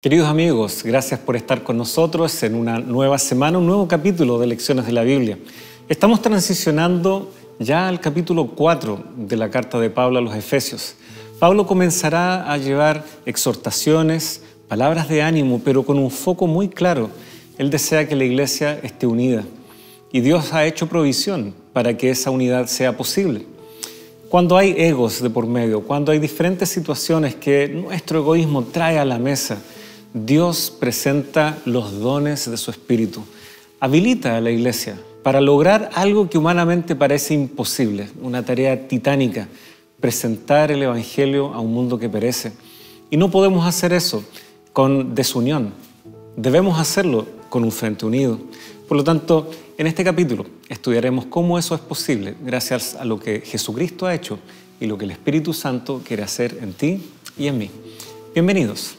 Queridos amigos, gracias por estar con nosotros en una nueva semana, un nuevo capítulo de Lecciones de la Biblia. Estamos transicionando ya al capítulo 4 de la carta de Pablo a los Efesios. Pablo comenzará a llevar exhortaciones, palabras de ánimo, pero con un foco muy claro. Él desea que la iglesia esté unida y Dios ha hecho provisión para que esa unidad sea posible. Cuando hay egos de por medio, cuando hay diferentes situaciones que nuestro egoísmo trae a la mesa, Dios presenta los dones de su Espíritu. Habilita a la iglesia para lograr algo que humanamente parece imposible, una tarea titánica, presentar el Evangelio a un mundo que perece. Y no podemos hacer eso con desunión. Debemos hacerlo con un frente unido. Por lo tanto, en este capítulo estudiaremos cómo eso es posible gracias a lo que Jesucristo ha hecho y lo que el Espíritu Santo quiere hacer en ti y en mí. Bienvenidos.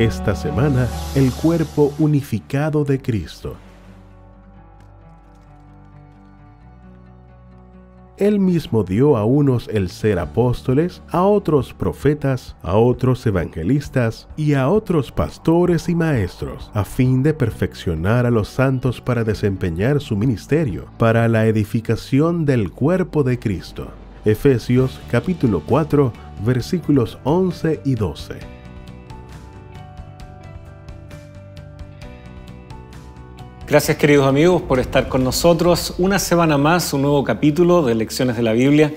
Esta semana, el cuerpo unificado de Cristo. Él mismo dio a unos el ser apóstoles, a otros profetas, a otros evangelistas y a otros pastores y maestros, a fin de perfeccionar a los santos para desempeñar su ministerio, para la edificación del cuerpo de Cristo. Efesios capítulo 4 versículos 11 y 12. Gracias queridos amigos por estar con nosotros. Una semana más, un nuevo capítulo de Lecciones de la Biblia.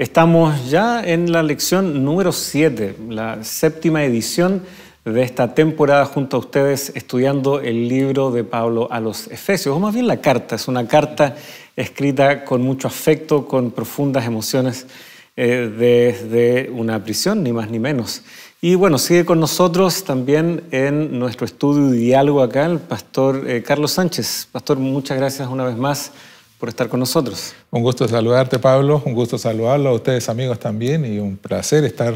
Estamos ya en la lección número 7, la séptima edición de esta temporada junto a ustedes estudiando el libro de Pablo a los Efesios, o más bien la carta. Es una carta escrita con mucho afecto, con profundas emociones eh, desde una prisión, ni más ni menos. Y bueno, sigue con nosotros también en nuestro estudio y diálogo acá el pastor eh, Carlos Sánchez. Pastor, muchas gracias una vez más por estar con nosotros. Un gusto saludarte, Pablo. Un gusto saludarlo a ustedes, amigos, también. Y un placer estar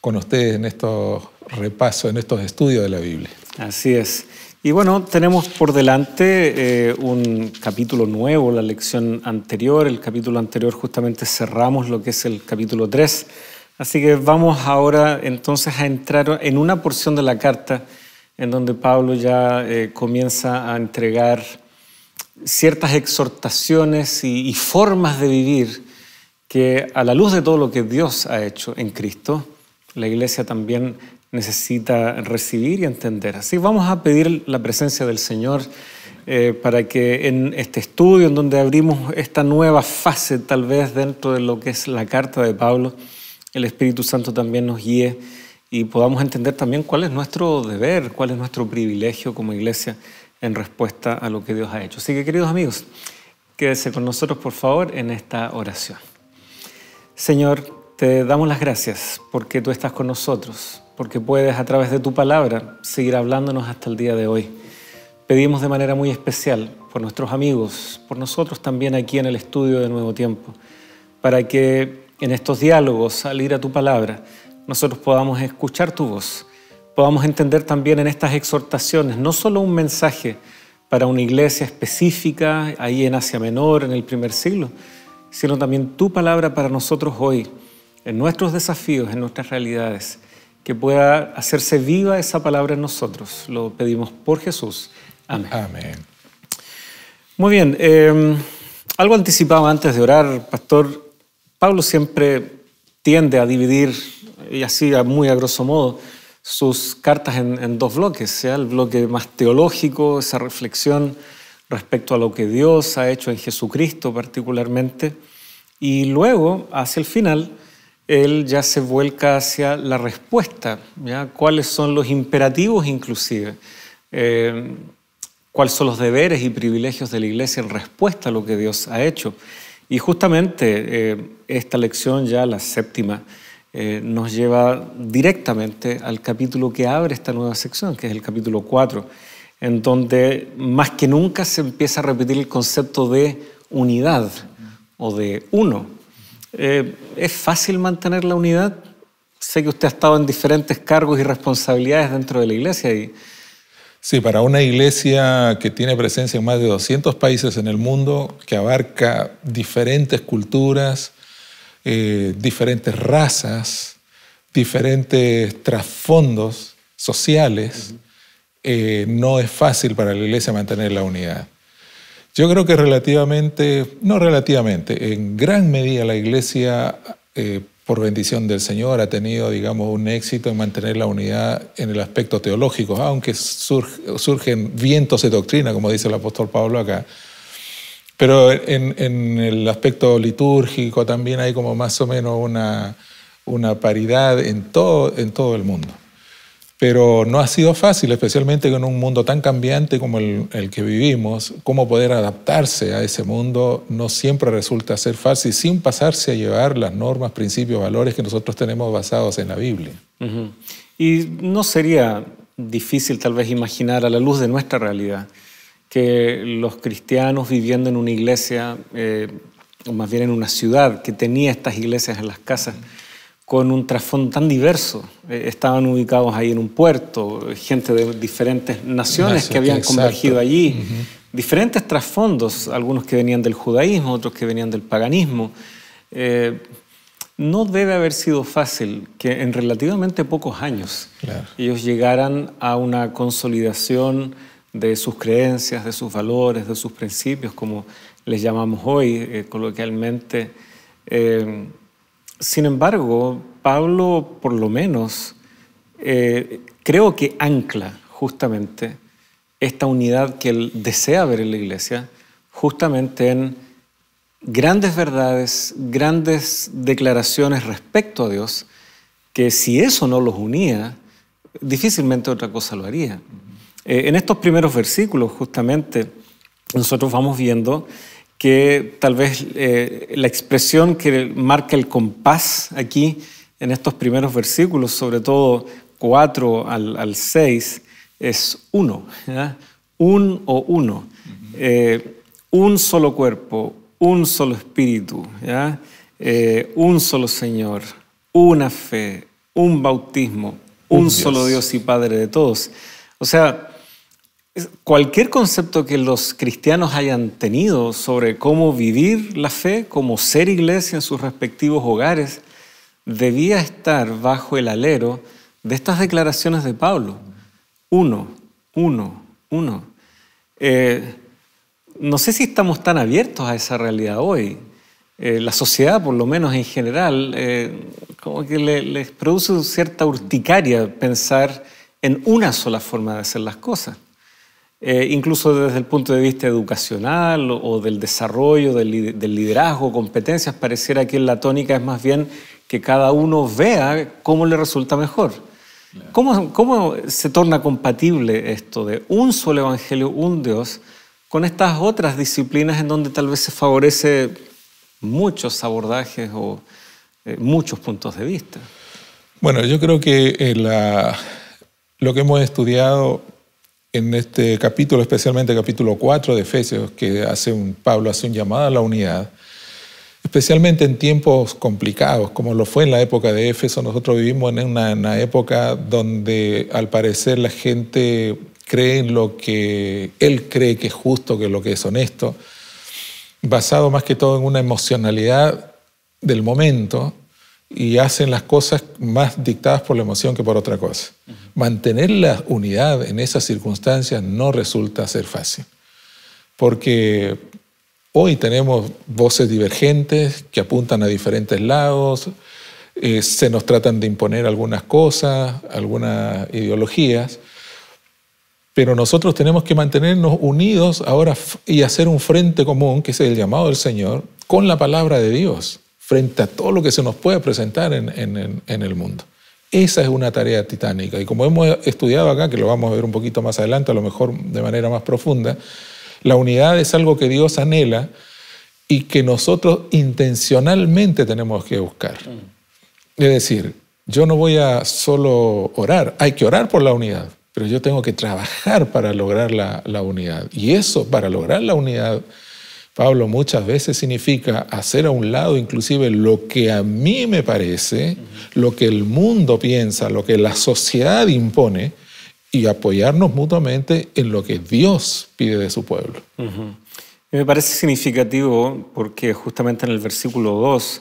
con ustedes en estos repasos, en estos estudios de la Biblia. Así es. Y bueno, tenemos por delante eh, un capítulo nuevo, la lección anterior. El capítulo anterior justamente cerramos lo que es el capítulo 3 Así que vamos ahora entonces a entrar en una porción de la carta en donde Pablo ya eh, comienza a entregar ciertas exhortaciones y, formas de vivir que a la luz de todo lo que Dios ha hecho en Cristo, la iglesia también necesita recibir y entender. Así vamos a pedir la presencia del Señor eh, para que en este estudio, en donde abrimos esta nueva fase tal vez dentro de lo que es la carta de Pablo, el Espíritu Santo también nos guíe y podamos entender también cuál es nuestro deber, cuál es nuestro privilegio como iglesia en respuesta a lo que Dios ha hecho. Así que queridos amigos, quédese con nosotros por favor en esta oración. Señor, te damos las gracias porque tú estás con nosotros, porque puedes a través de tu palabra seguir hablándonos hasta el día de hoy. Pedimos de manera muy especial por nuestros amigos, por nosotros también aquí en el estudio de Nuevo Tiempo, para que en estos diálogos al ir a tu palabra, nosotros podamos escuchar tu voz, podamos entender también en estas exhortaciones no solo un mensaje para una iglesia específica ahí en Asia Menor, en el primer siglo, sino también tu palabra para nosotros hoy, en nuestros desafíos, en nuestras realidades, que pueda hacerse viva esa palabra en nosotros. Lo pedimos por Jesús. Amén. Amén. Muy bien, eh, algo anticipaba antes de orar, pastor, Pablo siempre tiende a dividir, y así muy a grosso modo, sus cartas en, dos bloques, sea el bloque más teológico, esa reflexión respecto a lo que Dios ha hecho en Jesucristo particularmente, y luego, hacia el final, él ya se vuelca hacia la respuesta, ¿ya? cuáles son los imperativos inclusive, eh, cuáles son los deberes y privilegios de la iglesia en respuesta a lo que Dios ha hecho. Y justamente eh, esta lección, ya la séptima, eh, nos lleva directamente al capítulo que abre esta nueva sección, que es el capítulo 4, en donde más que nunca se empieza a repetir el concepto de unidad o de uno. Eh, ¿Es fácil mantener la unidad? Sé que usted ha estado en diferentes cargos y responsabilidades dentro de la iglesia y Sí, para una iglesia que tiene presencia en más de 200 países en el mundo, que abarca diferentes culturas, eh, diferentes razas, diferentes trasfondos sociales, eh, no es fácil para la iglesia mantener la unidad. Yo creo que relativamente, no relativamente, en gran medida la iglesia eh, por bendición del Señor, ha tenido, digamos, un éxito en mantener la unidad en el aspecto teológico, aunque surgen vientos de doctrina, como dice el apóstol Pablo acá. Pero en, el aspecto litúrgico también hay como más o menos una, paridad en todo el mundo. Pero no ha sido fácil, especialmente en un mundo tan cambiante como el, que vivimos, cómo poder adaptarse a ese mundo no siempre resulta ser fácil sin pasarse a llevar las normas, principios, valores que nosotros tenemos basados en la Biblia. Y no sería difícil tal vez imaginar a la luz de nuestra realidad que los cristianos viviendo en una iglesia, eh, o más bien en una ciudad que tenía estas iglesias en las casas, con un trasfondo tan diverso. Eh, estaban ubicados ahí en un puerto, gente de diferentes naciones que habían convergido allí, diferentes trasfondos, algunos que venían del judaísmo, otros que venían del paganismo. Eh, no debe haber sido fácil que en relativamente pocos años ellos llegaran a una consolidación de sus creencias, de sus valores, de sus principios, como les llamamos hoy eh, coloquialmente. Sin embargo, Pablo, por lo menos, eh, creo que ancla justamente esta unidad que él desea ver en la iglesia, justamente en grandes verdades, grandes declaraciones respecto a Dios, que si eso no los unía, difícilmente otra cosa lo haría. Eh, en estos primeros versículos, justamente, nosotros vamos viendo que tal vez eh, la expresión que marca el compás aquí en estos primeros versículos, sobre todo 4 al, seis, 6, es uno, un o uno, eh, un solo cuerpo, un solo espíritu, eh, un solo Señor, una fe, un bautismo, un, un solo Dios y Padre de todos. O sea, Cualquier concepto que los cristianos hayan tenido sobre cómo vivir la fe, cómo ser iglesia en sus respectivos hogares, debía estar bajo el alero de estas declaraciones de Pablo. Uno, uno, uno. Eh, no sé si estamos tan abiertos a esa realidad hoy. Eh, la sociedad, por lo menos en general, eh, como que les produce cierta urticaria pensar en una sola forma de hacer las cosas. Eh, incluso desde el punto de vista educacional o, del desarrollo, del, liderazgo, competencias, pareciera que la tónica es más bien que cada uno vea cómo le resulta mejor. ¿Cómo, se torna compatible esto de un solo evangelio, un Dios, con estas otras disciplinas en donde tal vez se favorece muchos abordajes o eh, muchos puntos de vista? Bueno, yo creo que eh, lo que hemos estudiado en este capítulo, especialmente capítulo 4 de Efesios, que hace un, Pablo hace un llamado a la unidad, especialmente en tiempos complicados, como lo fue en la época de Éfeso, nosotros vivimos en una, época donde al parecer la gente cree en lo que él cree que es justo, que lo que es honesto, basado más que todo en una emocionalidad del momento y hacen las cosas más dictadas por la emoción que por otra cosa. Mantener la unidad en esas circunstancias no resulta ser fácil, porque hoy tenemos voces divergentes que apuntan a diferentes lados, eh, se nos tratan de imponer algunas cosas, algunas ideologías, pero nosotros tenemos que mantenernos unidos ahora y hacer un frente común, que es el llamado del Señor, con la palabra de Dios frente a todo lo que se nos puede presentar en, el mundo. Esa es una tarea titánica. Y como hemos estudiado acá, que lo vamos a ver un poquito más adelante, a lo mejor de manera más profunda, la unidad es algo que Dios anhela y que nosotros intencionalmente tenemos que buscar. Es decir, yo no voy a solo orar, hay que orar por la unidad, pero yo tengo que trabajar para lograr la, la unidad. Y eso, para lograr la unidad, Pablo muchas veces significa hacer a un lado inclusive lo que a mí me parece, lo que el mundo piensa, lo que la sociedad impone, y apoyarnos mutuamente en lo que Dios pide de su pueblo. me parece significativo porque justamente en el versículo 2,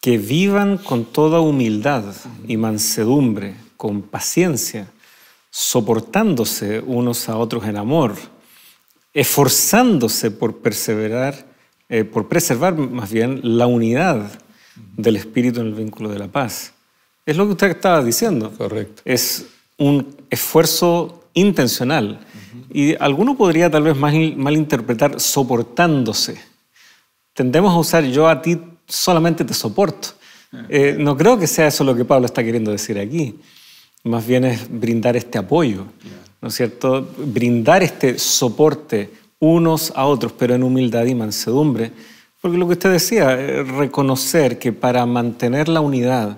que vivan con toda humildad y mansedumbre, con paciencia, soportándose unos a otros en amor esforzándose por perseverar, eh, por preservar más bien la unidad del espíritu en el vínculo de la paz. Es lo que usted estaba diciendo. Correcto. Es un esfuerzo intencional. Y alguno podría tal vez malinterpretar soportándose. Tendemos a usar yo a ti solamente te soporto. Ah. Eh, no creo que sea eso lo que Pablo está queriendo decir aquí. Más bien es brindar este apoyo. ¿no es cierto? Brindar este soporte unos a otros, pero en humildad y mansedumbre. Porque lo que usted decía, eh, reconocer que para mantener la unidad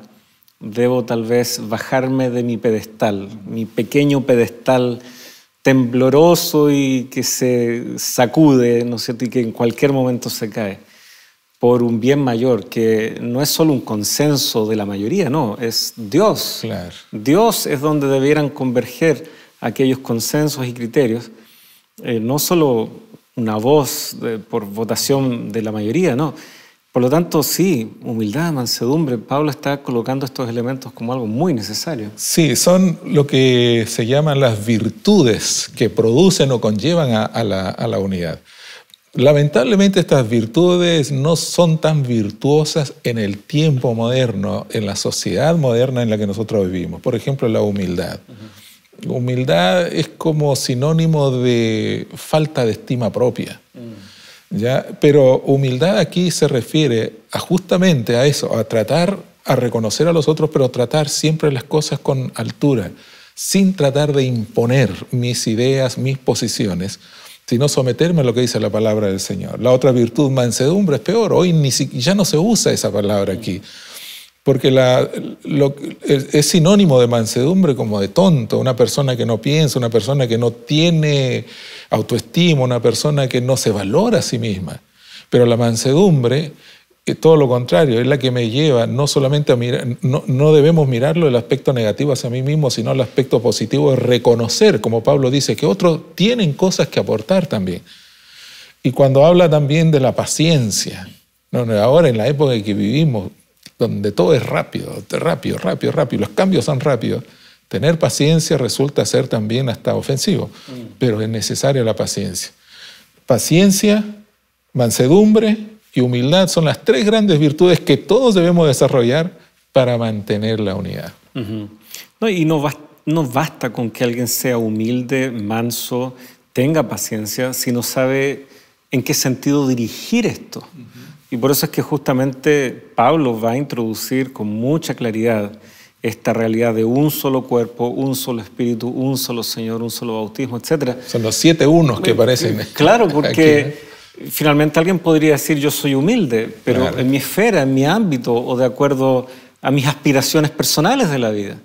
debo tal vez bajarme de mi pedestal, mi pequeño pedestal tembloroso y que se sacude, ¿no es cierto? Y que en cualquier momento se cae por un bien mayor, que no es solo un consenso de la mayoría, no, es Dios. Dios es donde debieran converger aquellos consensos y criterios, eh, no solo una voz por votación de la mayoría, no. Por lo tanto, sí, humildad, mansedumbre, Pablo está colocando estos elementos como algo muy necesario. Sí, son lo que se llaman las virtudes que producen o conllevan a, la, unidad. Lamentablemente estas virtudes no son tan virtuosas en el tiempo moderno, en la sociedad moderna en la que nosotros vivimos. Por ejemplo, la humildad humildad es como sinónimo de falta de estima propia. ¿ya? Pero humildad aquí se refiere justamente a eso, a tratar, a reconocer a los otros, pero tratar siempre las cosas con altura, sin tratar de imponer mis ideas, mis posiciones, sino someterme a lo que dice la palabra del Señor. La otra virtud, mansedumbre, es peor. Hoy ni ya no se usa esa palabra aquí porque es, sinónimo de mansedumbre como de tonto, una persona que no piensa, una persona que no tiene autoestima, una persona que no se valora a sí misma. Pero la mansedumbre, eh, todo lo contrario, es la que me lleva no solamente a mirar, no, debemos mirarlo el aspecto negativo hacia mí mismo, sino el aspecto positivo de reconocer, como Pablo dice, que otros tienen cosas que aportar también. Y cuando habla también de la paciencia, no, ahora en la época en que vivimos, donde todo es rápido, rápido, rápido, rápido, los cambios son rápidos, tener paciencia resulta ser también hasta ofensivo, mm. pero es necesaria la paciencia. Paciencia, mansedumbre y humildad son las tres grandes virtudes que todos debemos desarrollar para mantener la unidad. no, y no, basta con que alguien sea humilde, manso, tenga paciencia, si no sabe en qué sentido dirigir esto. Y por eso es que justamente Pablo va a introducir con mucha claridad esta realidad de un solo cuerpo, un solo espíritu, un solo Señor, un solo bautismo, etc. Son los siete unos que parecen. Claro, porque finalmente alguien podría decir yo soy humilde, pero en mi esfera, en mi ámbito o de acuerdo a mis aspiraciones personales de la vida.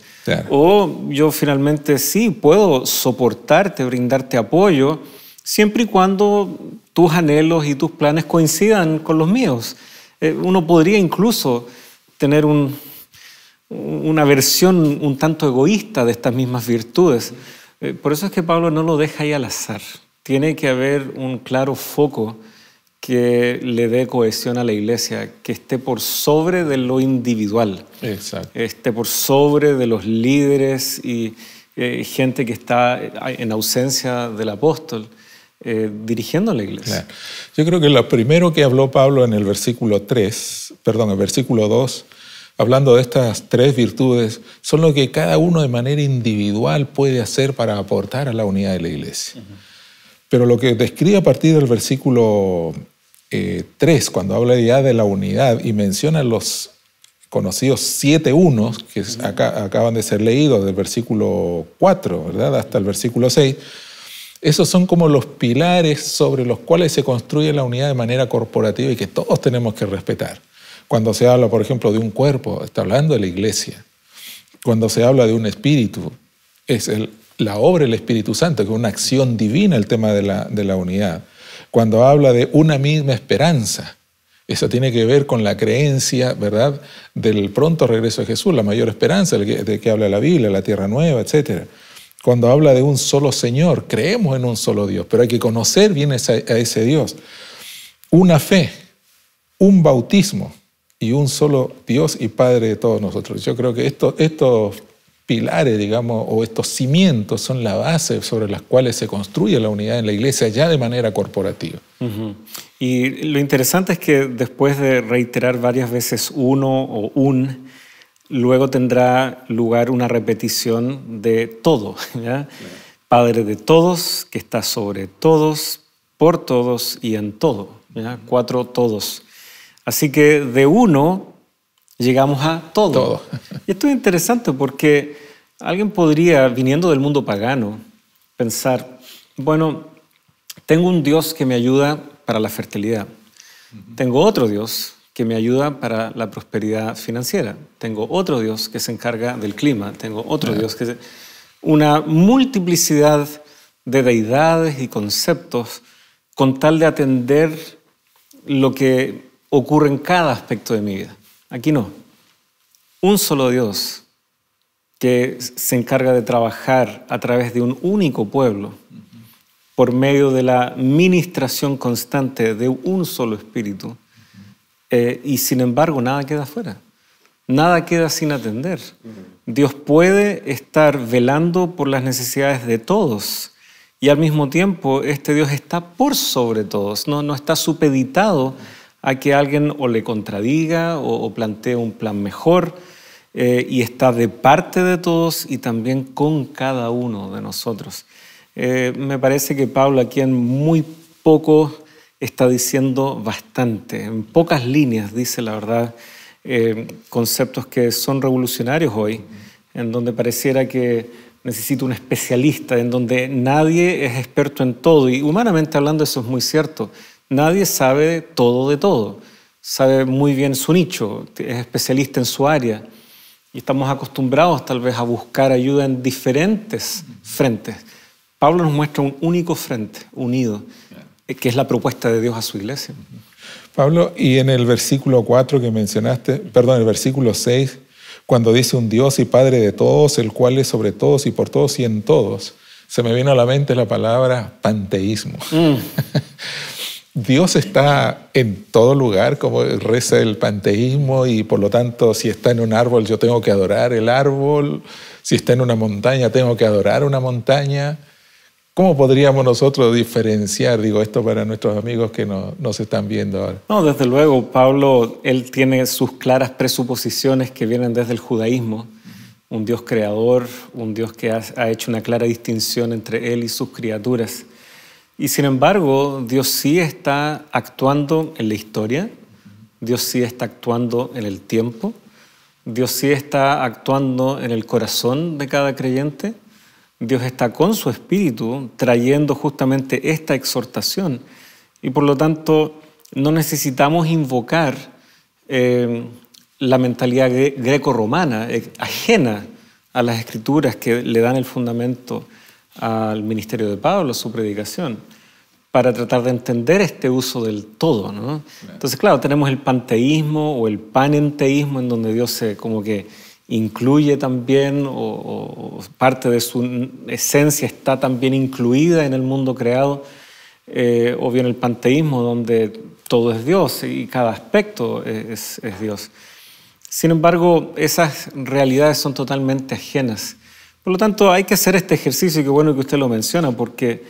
O yo finalmente sí puedo soportarte, brindarte apoyo, siempre y cuando tus anhelos y tus planes coincidan con los míos. Eh, uno podría incluso tener una versión un tanto egoísta de estas mismas virtudes. Eh, por eso es que Pablo no lo deja ahí al azar. Tiene que haber un claro foco que le dé cohesión a la iglesia, que esté por sobre de lo individual, esté por sobre de los líderes y eh, gente que está en ausencia del apóstol, eh, dirigiendo la iglesia. Yo creo que lo primero que habló Pablo en el versículo 3, perdón, el versículo 2, hablando de estas tres virtudes, son lo que cada uno de manera individual puede hacer para aportar a la unidad de la iglesia. Pero lo que describe a partir del versículo 3, eh, cuando habla ya de la unidad y menciona los conocidos siete unos que acaban de ser leídos del versículo 4, ¿verdad? Hasta el versículo 6, esos son como los pilares sobre los cuales se construye la unidad de manera corporativa y que todos tenemos que respetar. Cuando se habla, por ejemplo, de un cuerpo, está hablando de la iglesia. Cuando se habla de un espíritu, es la obra del Espíritu Santo, que es una acción divina el tema de la, de la unidad. Cuando habla de una misma esperanza, eso tiene que ver con la creencia, ¿verdad?, del pronto regreso de Jesús, la mayor esperanza de que habla la Biblia, la tierra nueva, etcétera. Cuando habla de un solo Señor, creemos en un solo Dios, pero hay que conocer bien a ese Dios. Una fe, un bautismo y un solo Dios y Padre de todos nosotros. Yo creo que estos pilares, digamos, o estos cimientos son la base sobre las cuales se construye la unidad en la iglesia ya de manera corporativa. Y lo interesante es que después de reiterar varias veces uno o un, Luego tendrá lugar una repetición de todo. Padre de todos, que está sobre todos, por todos y en todo. Cuatro todos. Así que de uno llegamos a todo. todo. Y esto es interesante porque alguien podría, viniendo del mundo pagano, pensar, bueno, tengo un Dios que me ayuda para la fertilidad. Tengo otro Dios que me ayuda para la prosperidad financiera. Tengo otro Dios que se encarga del clima, tengo otro Dios que... Se... Una multiplicidad de deidades y conceptos con tal de atender lo que ocurre en cada aspecto de mi vida. Aquí no. Un solo Dios que se encarga de trabajar a través de un único pueblo por medio de la ministración constante de un solo espíritu eh, y sin embargo, nada queda fuera Nada queda sin atender. Dios puede estar velando por las necesidades de todos. Y al mismo tiempo, este Dios está por sobre todos. No, no está supeditado a que alguien o le contradiga o, o plantee un plan mejor. Eh, y está de parte de todos y también con cada uno de nosotros. Eh, me parece que Pablo aquí en muy poco está diciendo bastante. En pocas líneas dice, la verdad, eh, conceptos que son revolucionarios hoy, en donde pareciera que necesita un especialista, en donde nadie es experto en todo. Y humanamente hablando eso es muy cierto. Nadie sabe todo de todo. Sabe muy bien su nicho, es especialista en su área. Y estamos acostumbrados tal vez a buscar ayuda en diferentes frentes. Pablo nos muestra un único frente, unido que es la propuesta de Dios a su iglesia. Pablo, y en el versículo 4 que mencionaste, perdón, el versículo 6, cuando dice un Dios y Padre de todos, el cual es sobre todos y por todos y en todos, se me viene a la mente la palabra panteísmo. Mm. Dios está en todo lugar, como reza el panteísmo, y por lo tanto, si está en un árbol, yo tengo que adorar el árbol, si está en una montaña, tengo que adorar una montaña. ¿Cómo podríamos nosotros diferenciar, digo esto para nuestros amigos que nos, están viendo ahora? No, desde luego, Pablo, él tiene sus claras presuposiciones que vienen desde el judaísmo, un Dios creador, un Dios que ha, ha hecho una clara distinción entre él y sus criaturas. Y sin embargo, Dios sí está actuando en la historia, Dios sí está actuando en el tiempo, Dios sí está actuando en el corazón de cada creyente. Dios está con su espíritu trayendo justamente esta exhortación y por lo tanto no necesitamos invocar eh, la mentalidad greco-romana, eh, ajena a las escrituras que le dan el fundamento al ministerio de Pablo, su predicación, para tratar de entender este uso del todo. Entonces, claro, tenemos el panteísmo o el panenteísmo en donde Dios se como que incluye también, o, parte de su esencia está también incluida en el mundo creado, eh, o bien el panteísmo, donde todo es Dios y cada aspecto es, Dios. Sin embargo, esas realidades son totalmente ajenas. Por lo tanto, hay que hacer este ejercicio y qué bueno que usted lo menciona, porque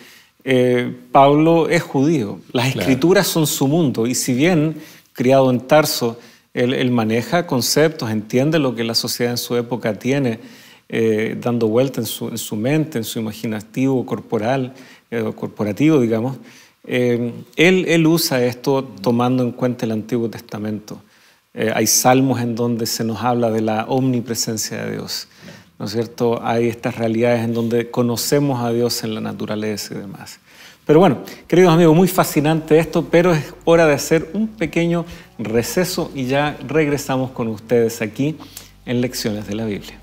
eh, Pablo es judío, las escrituras son su mundo, y si bien criado en Tarso, él, maneja conceptos, entiende lo que la sociedad en su época tiene, eh, dando vuelta en su, mente, en su imaginativo corporal, eh, corporativo, digamos. Eh, él, él, usa esto tomando en cuenta el Antiguo Testamento. hay salmos en donde se nos habla de la omnipresencia de Dios. ¿no es cierto? Hay estas realidades en donde conocemos a Dios en la naturaleza y demás. Pero bueno, queridos amigos, muy fascinante esto, pero es hora de hacer un pequeño receso y ya regresamos con ustedes aquí en Lecciones de la Biblia.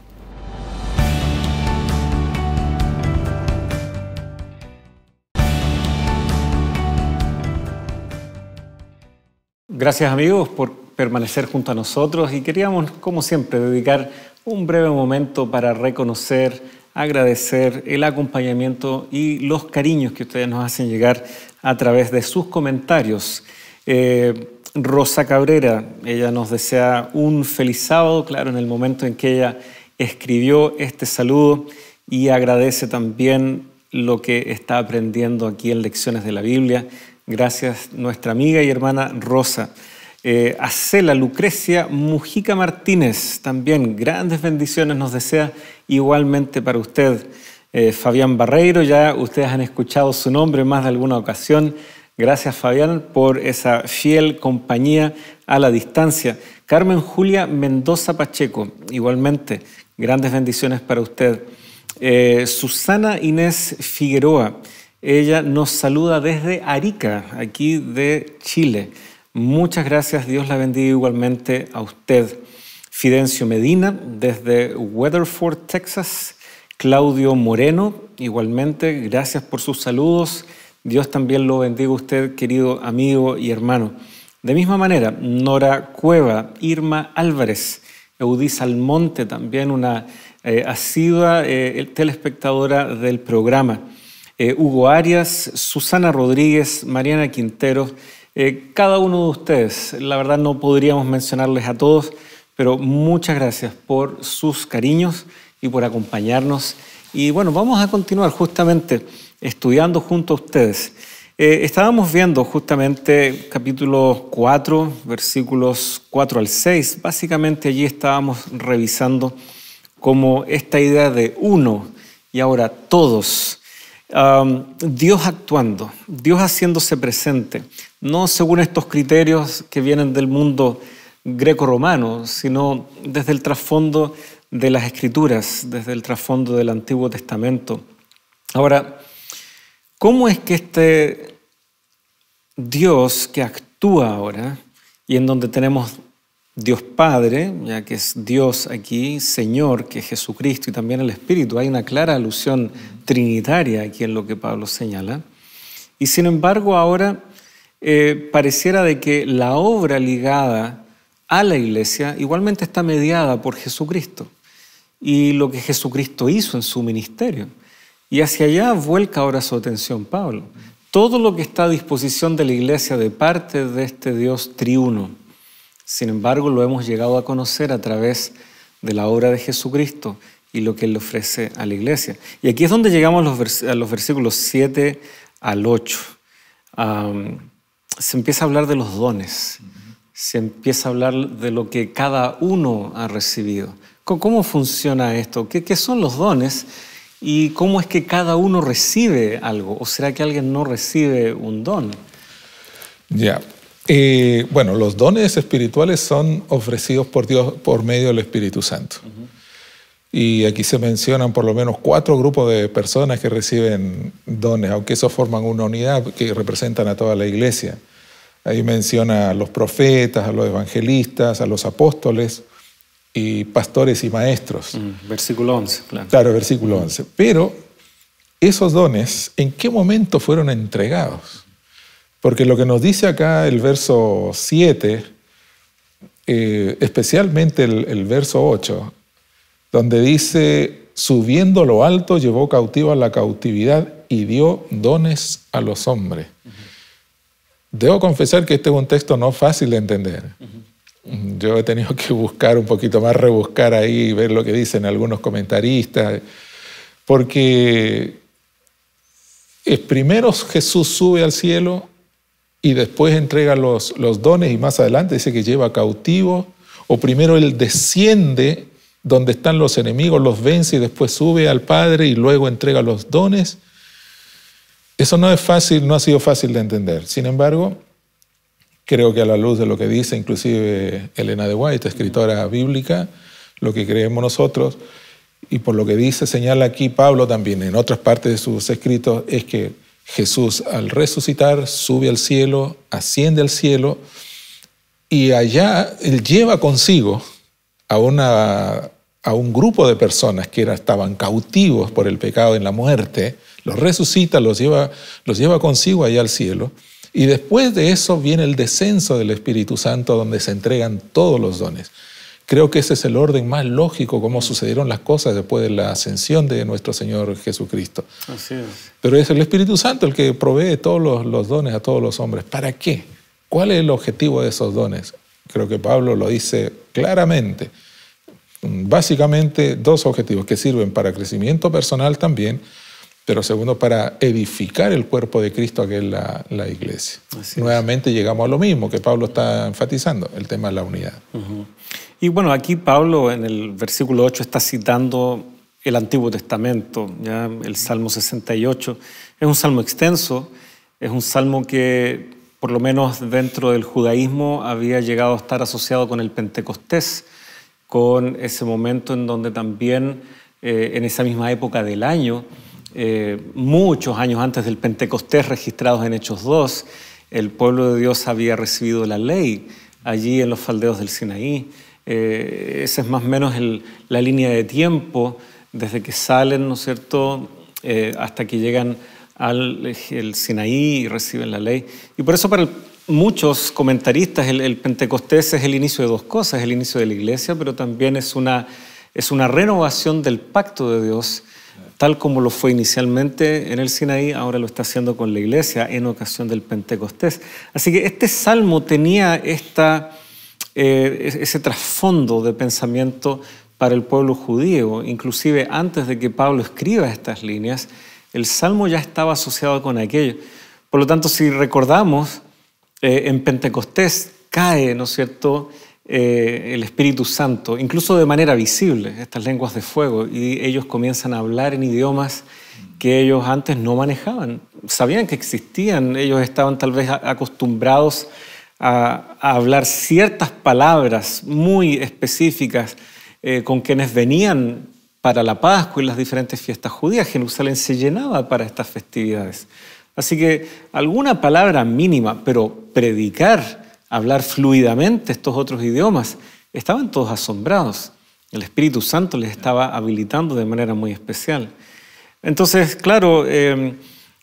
Gracias amigos por permanecer junto a nosotros y queríamos, como siempre, dedicar un breve momento para reconocer agradecer el acompañamiento y los cariños que ustedes nos hacen llegar a través de sus comentarios. Eh, Rosa Cabrera, ella nos desea un feliz sábado, claro, en el momento en que ella escribió este saludo y agradece también lo que está aprendiendo aquí en Lecciones de la Biblia. Gracias, nuestra amiga y hermana Rosa. Eh, Acela Lucrecia Mujica Martínez, también grandes bendiciones nos desea igualmente para usted. Eh, Fabián Barreiro, ya ustedes han escuchado su nombre más de alguna ocasión. Gracias Fabián por esa fiel compañía a la distancia. Carmen Julia Mendoza Pacheco, igualmente, grandes bendiciones para usted. Eh, Susana Inés Figueroa, ella nos saluda desde Arica, aquí de Chile. Muchas gracias, Dios la bendiga igualmente a usted. Fidencio Medina, desde Weatherford, Texas. Claudio Moreno, igualmente, gracias por sus saludos. Dios también lo bendiga a usted, querido amigo y hermano. De misma manera, Nora Cueva, Irma Álvarez, Eudis Almonte, también una eh, asidua eh, telespectadora del programa. Eh, Hugo Arias, Susana Rodríguez, Mariana Quintero, eh, cada uno de ustedes, la verdad no podríamos mencionarles a todos, pero muchas gracias por sus cariños y por acompañarnos. Y bueno, vamos a continuar justamente estudiando junto a ustedes. Eh, estábamos viendo justamente capítulo 4, versículos 4 al 6. Básicamente allí estábamos revisando cómo esta idea de uno y ahora todos Dios actuando, Dios haciéndose presente, no según estos criterios que vienen del mundo greco-romano, sino desde el trasfondo de las escrituras, desde el trasfondo del Antiguo Testamento. Ahora, ¿cómo es que este Dios que actúa ahora, y en donde tenemos Dios Padre, ya que es Dios aquí, Señor, que es Jesucristo y también el Espíritu, hay una clara alusión trinitaria, aquí en lo que Pablo señala. Y sin embargo, ahora eh, pareciera de que la obra ligada a la iglesia igualmente está mediada por Jesucristo y lo que Jesucristo hizo en su ministerio. Y hacia allá vuelca ahora su atención Pablo. Todo lo que está a disposición de la iglesia de parte de este Dios triuno. Sin embargo, lo hemos llegado a conocer a través de la obra de Jesucristo y lo que Él ofrece a la iglesia. Y aquí es donde llegamos a los, versículos 7 al 8. se empieza a hablar de los dones, se empieza a hablar de lo que cada uno ha recibido. ¿Cómo funciona esto? ¿Qué, son los dones? ¿Y cómo es que cada uno recibe algo? ¿O será que alguien no recibe un don? Ya. Eh, bueno, los dones espirituales son ofrecidos por Dios por medio del Espíritu Santo. Y aquí se mencionan por lo menos cuatro grupos de personas que reciben dones, aunque esos forman una unidad que representan a toda la iglesia. Ahí menciona a los profetas, a los evangelistas, a los apóstoles y pastores y maestros. Mm, versículo 11, claro. Claro, versículo 11. Pero esos dones, ¿en qué momento fueron entregados? Porque lo que nos dice acá el verso 7, eh, especialmente el, el verso 8, donde dice, subiendo lo alto, llevó cautivo a la cautividad y dio dones a los hombres. Debo confesar que este es un texto no fácil de entender. Yo he tenido que buscar un poquito más, rebuscar ahí y ver lo que dicen algunos comentaristas, porque primero Jesús sube al cielo y después entrega los, los dones y más adelante dice que lleva cautivo, o primero Él desciende donde están los enemigos, los vence y después sube al Padre y luego entrega los dones. Eso no es fácil, no ha sido fácil de entender. Sin embargo, creo que a la luz de lo que dice inclusive Elena de White, escritora bíblica, lo que creemos nosotros, y por lo que dice, señala aquí Pablo también en otras partes de sus escritos, es que Jesús al resucitar sube al cielo, asciende al cielo, y allá él lleva consigo a, un grupo de personas que estaban cautivos por el pecado en la muerte, los resucita, los lleva, los lleva consigo allá al cielo. Y después de eso viene el descenso del Espíritu Santo donde se entregan todos los dones. Creo que ese es el orden más lógico, cómo sucedieron las cosas después de la ascensión de nuestro Señor Jesucristo. Pero es el Espíritu Santo el que provee todos los dones a todos los hombres. ¿Para qué? ¿Cuál es el objetivo de esos dones? Creo que Pablo lo dice claramente. Básicamente dos objetivos que sirven para crecimiento personal también, pero segundo para edificar el cuerpo de Cristo que es la, iglesia. Nuevamente llegamos a lo mismo que Pablo está enfatizando, el tema de la unidad. Y bueno, aquí Pablo en el versículo 8 está citando el Antiguo Testamento, ¿ya? el Salmo 68. Es un salmo extenso, es un salmo que por lo menos dentro del judaísmo, había llegado a estar asociado con el Pentecostés, con ese momento en donde también, eh, en esa misma época del año, eh, muchos años antes del Pentecostés registrados en Hechos 2, el pueblo de Dios había recibido la ley allí en los faldeos del Sinaí. Eh, esa es más o menos la línea de tiempo desde que salen, ¿no es cierto?, hasta que llegan al el Sinaí y reciben la ley. Y por eso para muchos comentaristas el, Pentecostés es el inicio de dos cosas, es el inicio de la iglesia, pero también es una, es una renovación del pacto de Dios, tal como lo fue inicialmente en el Sinaí, ahora lo está haciendo con la iglesia en ocasión del Pentecostés. Así que este salmo tenía esta, eh, ese trasfondo de pensamiento para el pueblo judío, inclusive antes de que Pablo escriba estas líneas el salmo ya estaba asociado con aquello. Por lo tanto, si recordamos, eh, en Pentecostés cae, ¿no es cierto?, eh, el Espíritu Santo, incluso de manera visible, estas lenguas de fuego, y ellos comienzan a hablar en idiomas que ellos antes no manejaban. Sabían que existían, ellos estaban tal vez acostumbrados a, hablar ciertas palabras muy específicas eh, con quienes venían para la Pascua y las diferentes fiestas judías. Jerusalén se llenaba para estas festividades. Así que alguna palabra mínima, pero predicar, hablar fluidamente estos otros idiomas, estaban todos asombrados. El Espíritu Santo les estaba habilitando de manera muy especial. Entonces, claro, em,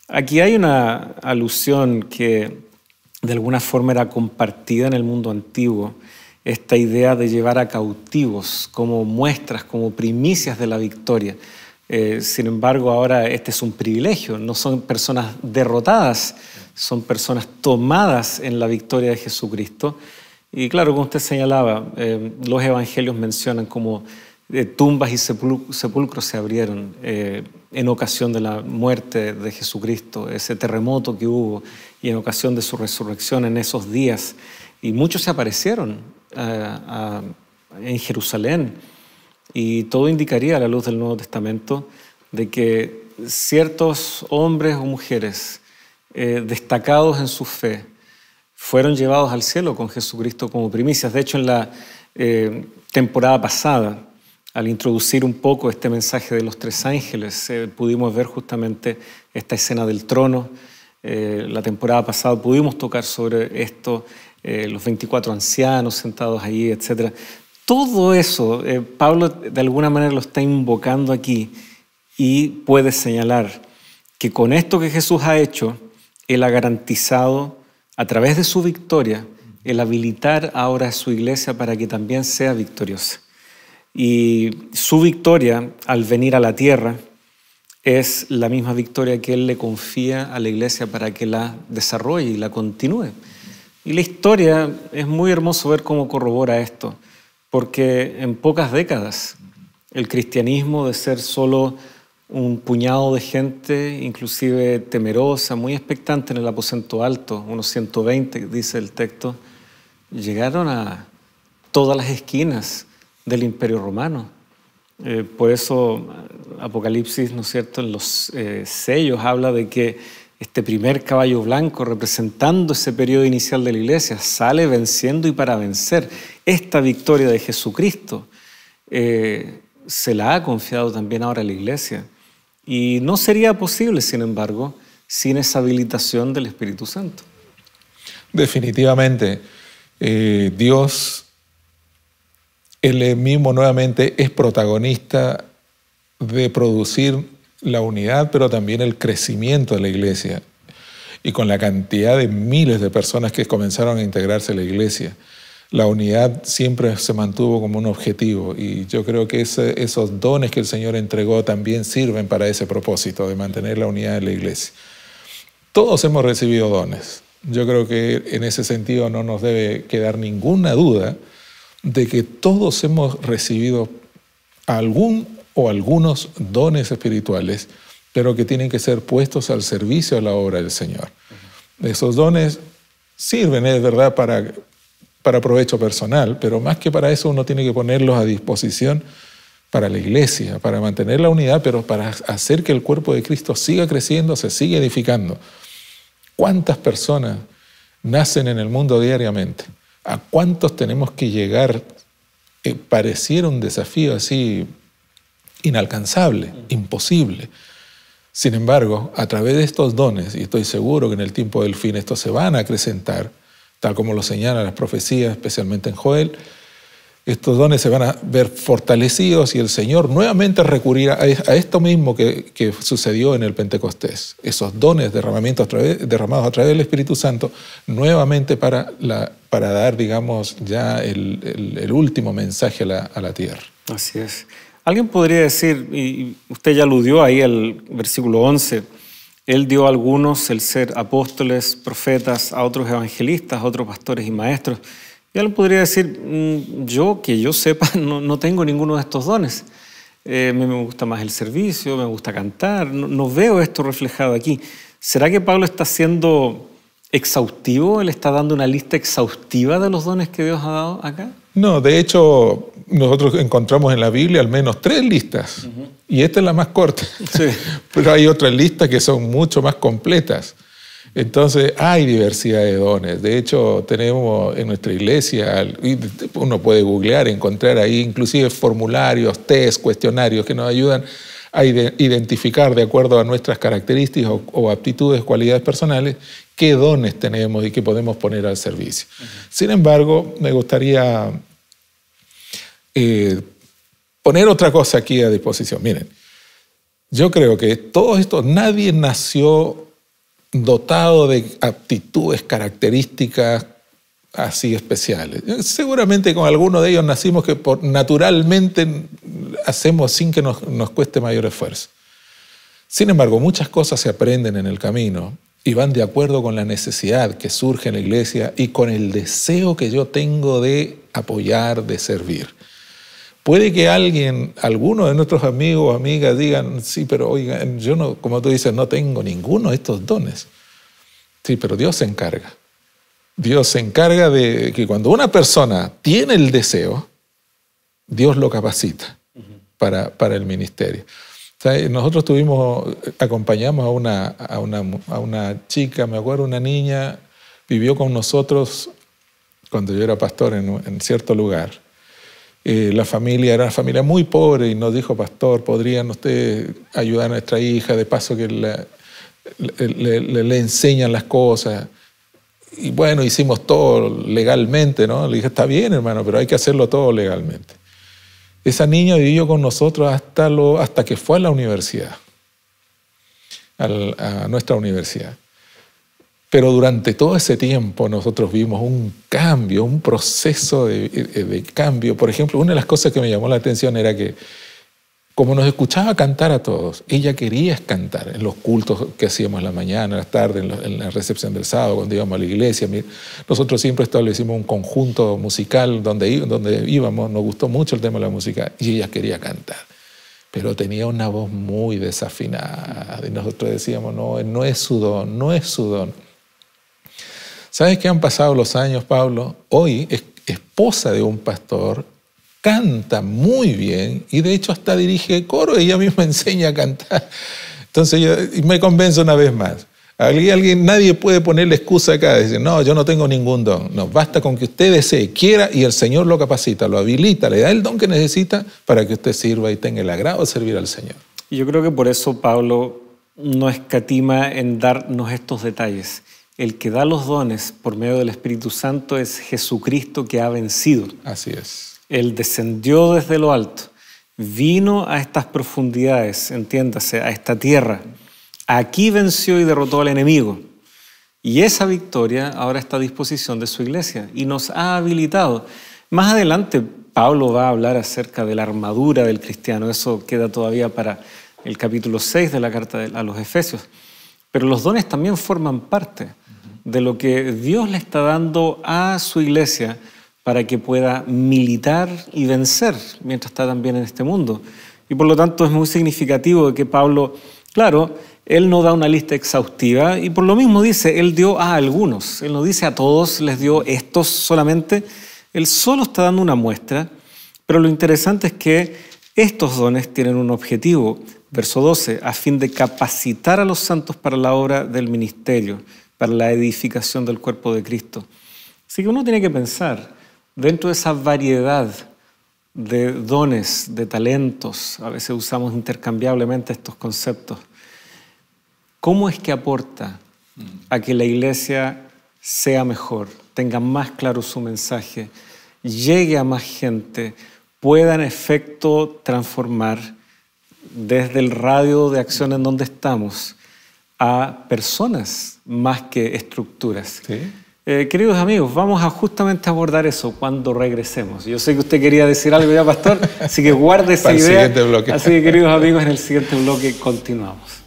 aquí hay una alusión que de alguna forma era compartida en el mundo antiguo esta idea de llevar a cautivos como muestras, como primicias de la victoria. Eh, sin embargo, ahora este es un privilegio, no son personas derrotadas, son personas tomadas en la victoria de Jesucristo. Y claro, como usted señalaba, eh, los evangelios mencionan como eh, tumbas y sepulcros se abrieron en ocasión de la muerte de Jesucristo, ese terremoto que hubo y en ocasión de su resurrección en esos días. Y muchos se aparecieron en Jerusalén. Y todo indicaría a la luz del Nuevo Testamento de que ciertos hombres o mujeres eh, destacados en su fe fueron llevados al cielo con Jesucristo como primicias. De hecho, en la eh, temporada pasada, al introducir un poco este mensaje de los tres ángeles, eh, pudimos ver justamente esta escena del trono. la temporada pasada pudimos tocar sobre esto eh, los 24 ancianos sentados allí, etc. Todo eso, eh, Pablo de alguna manera lo está invocando aquí y puede señalar que con esto que Jesús ha hecho, Él ha garantizado a través de su victoria, el habilitar ahora a su iglesia para que también sea victoriosa. Y su victoria al venir a la tierra es la misma victoria que Él le confía a la iglesia para que la desarrolle y la continúe. Y la historia es muy hermoso ver cómo corrobora esto, porque en pocas décadas el cristianismo de ser solo un puñado de gente, inclusive temerosa, muy expectante en el aposento alto, unos 120, dice el texto, llegaron a todas las esquinas del imperio romano. Eh, por eso Apocalipsis, ¿no es cierto?, en los eh, sellos habla de que este primer caballo blanco representando ese periodo inicial de la iglesia, sale venciendo y para vencer. Esta victoria de Jesucristo eh, se la ha confiado también ahora a la iglesia. Y no sería posible, sin embargo, sin esa habilitación del Espíritu Santo. Definitivamente, eh, Dios, Él mismo nuevamente es protagonista de producir la unidad, pero también el crecimiento de la iglesia. Y con la cantidad de miles de personas que comenzaron a integrarse a la iglesia, la unidad siempre se mantuvo como un objetivo. Y yo creo que esos dones que el Señor entregó también sirven para ese propósito de mantener la unidad de la iglesia. Todos hemos recibido dones. Yo creo que en ese sentido no nos debe quedar ninguna duda de que todos hemos recibido algún o algunos dones espirituales, pero que tienen que ser puestos al servicio a la obra del Señor. Esos dones sirven, es verdad, para, para provecho personal, pero más que para eso uno tiene que ponerlos a disposición para la iglesia, para mantener la unidad, pero para hacer que el cuerpo de Cristo siga creciendo, se siga edificando. ¿Cuántas personas nacen en el mundo diariamente? ¿A cuántos tenemos que llegar? Eh, pareciera un desafío así inalcanzable, imposible. Sin embargo, a través de estos dones, y estoy seguro que en el tiempo del fin estos se van a acrecentar, tal como lo señalan las profecías, especialmente en Joel, estos dones se van a ver fortalecidos y el Señor nuevamente recurrirá a esto mismo que, sucedió en el Pentecostés, esos dones a través, derramados a través del Espíritu Santo, nuevamente para, la, para dar, digamos, ya el, último mensaje a la, a la tierra. Así es. Alguien podría decir, y usted ya aludió ahí al versículo 11, él dio a algunos el ser apóstoles, profetas, a otros evangelistas, a otros pastores y maestros. Y alguien podría decir, mm, yo que yo sepa, no, tengo ninguno de estos dones. Eh, me gusta más el servicio, me gusta cantar, no, no veo esto reflejado aquí. ¿Será que Pablo está siendo exhaustivo? ¿Él está dando una lista exhaustiva de los dones que Dios ha dado acá? No, de hecho, nosotros encontramos en la Biblia al menos tres listas, y esta es la más corta, pero hay otras listas que son mucho más completas. Entonces, hay diversidad de dones. De hecho, tenemos en nuestra iglesia, uno puede googlear, encontrar ahí inclusive formularios, test, cuestionarios que nos ayudan a identificar de acuerdo a nuestras características o, aptitudes, cualidades personales, qué dones tenemos y qué podemos poner al servicio. Sin embargo, me gustaría eh, poner otra cosa aquí a disposición. Miren, yo creo que todo esto, nadie nació dotado de aptitudes, características, así especiales. Seguramente con alguno de ellos nacimos que por, naturalmente hacemos sin que nos, cueste mayor esfuerzo. Sin embargo, muchas cosas se aprenden en el camino y van de acuerdo con la necesidad que surge en la iglesia y con el deseo que yo tengo de apoyar, de servir. Puede que alguien, alguno de nuestros amigos o amigas digan, sí, pero oigan, yo no, como tú dices, no tengo ninguno de estos dones. Sí, pero Dios se encarga. Dios se encarga de que cuando una persona tiene el deseo, Dios lo capacita para, el ministerio. nosotros tuvimos, acompañamos a una, a una, chica, me acuerdo, una niña, vivió con nosotros cuando yo era pastor en, cierto lugar. Eh, la familia era una familia muy pobre y nos dijo, pastor, ¿podrían ustedes ayudar a nuestra hija? De paso que le, enseñan las cosas y bueno, hicimos todo legalmente, ¿no? Le dije, está bien, hermano, pero hay que hacerlo todo legalmente. Esa niña vivió con nosotros hasta, lo, hasta que fue a la universidad, a nuestra universidad. Pero durante todo ese tiempo nosotros vimos un cambio, un proceso de, cambio. Por ejemplo, una de las cosas que me llamó la atención era que como nos escuchaba cantar a todos, ella quería cantar en los cultos que hacíamos en la mañana, en la tarde, en, la, recepción del sábado, cuando íbamos a la iglesia. Nosotros siempre establecimos un conjunto musical donde, donde íbamos, nos gustó mucho el tema de la música y ella quería cantar. Pero tenía una voz muy desafinada y nosotros decíamos, no, no es su don, no es su don. ¿Sabes qué han pasado los años, Pablo? Hoy, esposa de un pastor, canta muy bien y de hecho hasta dirige coro, ella misma enseña a cantar. Entonces yo me convenzo una vez más. Alguien, alguien, nadie puede ponerle excusa acá, decir, no, yo no tengo ningún don. No, basta con que usted desee, quiera y el Señor lo capacita, lo habilita, le da el don que necesita para que usted sirva y tenga el agrado de servir al Señor. yo creo que por eso Pablo no escatima en darnos estos detalles. El que da los dones por medio del Espíritu Santo es Jesucristo que ha vencido. Así es. Él descendió desde lo alto, vino a estas profundidades, entiéndase, a esta tierra. Aquí venció y derrotó al enemigo. Y esa victoria ahora está a disposición de su iglesia y nos ha habilitado. Más adelante, Pablo va a hablar acerca de la armadura del cristiano. Eso queda todavía para el capítulo 6 de la carta a los Efesios. Pero los dones también forman parte de lo que Dios le está dando a su iglesia para que pueda militar y vencer mientras está también en este mundo. Y por lo tanto es muy significativo que Pablo, claro, él no da una lista exhaustiva y por lo mismo dice, él dio a algunos, él no dice a todos, les dio estos solamente, él solo está dando una muestra, pero lo interesante es que estos dones tienen un objetivo, verso 12, a fin de capacitar a los santos para la obra del ministerio, para la edificación del cuerpo de Cristo. Así que uno tiene que pensar, dentro de esa variedad de dones, de talentos, a veces usamos intercambiablemente estos conceptos, ¿cómo es que aporta a que la iglesia sea mejor, tenga más claro su mensaje, llegue a más gente, pueda en efecto transformar desde el radio de acción en donde estamos a personas más que estructuras? ¿Sí? Eh, queridos amigos, vamos a justamente abordar eso cuando regresemos. Yo sé que usted quería decir algo ya, pastor, así que guarde esa idea. Siguiente bloque. Así que, queridos amigos, en el siguiente bloque continuamos.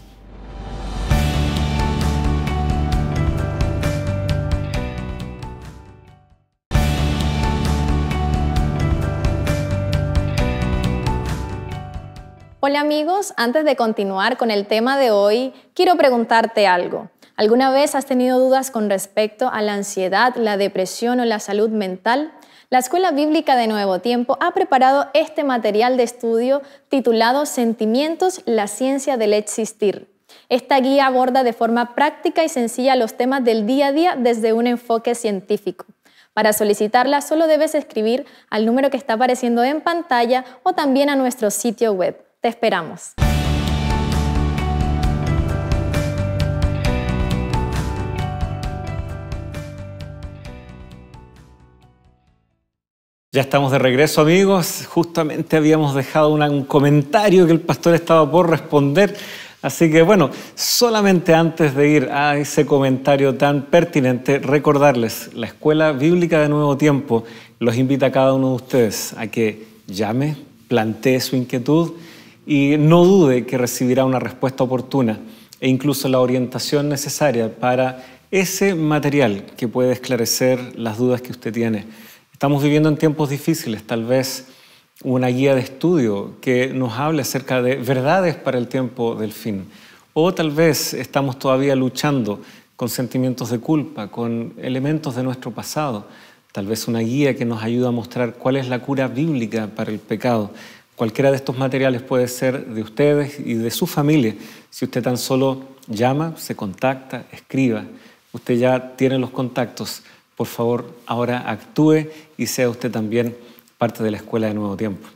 Hola amigos, antes de continuar con el tema de hoy, quiero preguntarte algo. ¿Alguna vez has tenido dudas con respecto a la ansiedad, la depresión o la salud mental? La Escuela Bíblica de Nuevo Tiempo ha preparado este material de estudio titulado Sentimientos, la ciencia del existir. Esta guía aborda de forma práctica y sencilla los temas del día a día desde un enfoque científico. Para solicitarla solo debes escribir al número que está apareciendo en pantalla o también a nuestro sitio web. Te esperamos. Ya estamos de regreso amigos, justamente habíamos dejado un comentario que el pastor estaba por responder, así que bueno, solamente antes de ir a ese comentario tan pertinente, recordarles, la Escuela Bíblica de Nuevo Tiempo los invita a cada uno de ustedes a que llame, plantee su inquietud y no dude que recibirá una respuesta oportuna e incluso la orientación necesaria para ese material que puede esclarecer las dudas que usted tiene Estamos viviendo en tiempos difíciles, tal vez una guía de estudio que nos hable acerca de verdades para el tiempo del fin. O tal vez estamos todavía luchando con sentimientos de culpa, con elementos de nuestro pasado. Tal vez una guía que nos ayude a mostrar cuál es la cura bíblica para el pecado. Cualquiera de estos materiales puede ser de ustedes y de su familia. Si usted tan solo llama, se contacta, escriba. Usted ya tiene los contactos por favor, ahora actúe y sea usted también parte de la escuela de Nuevo Tiempo.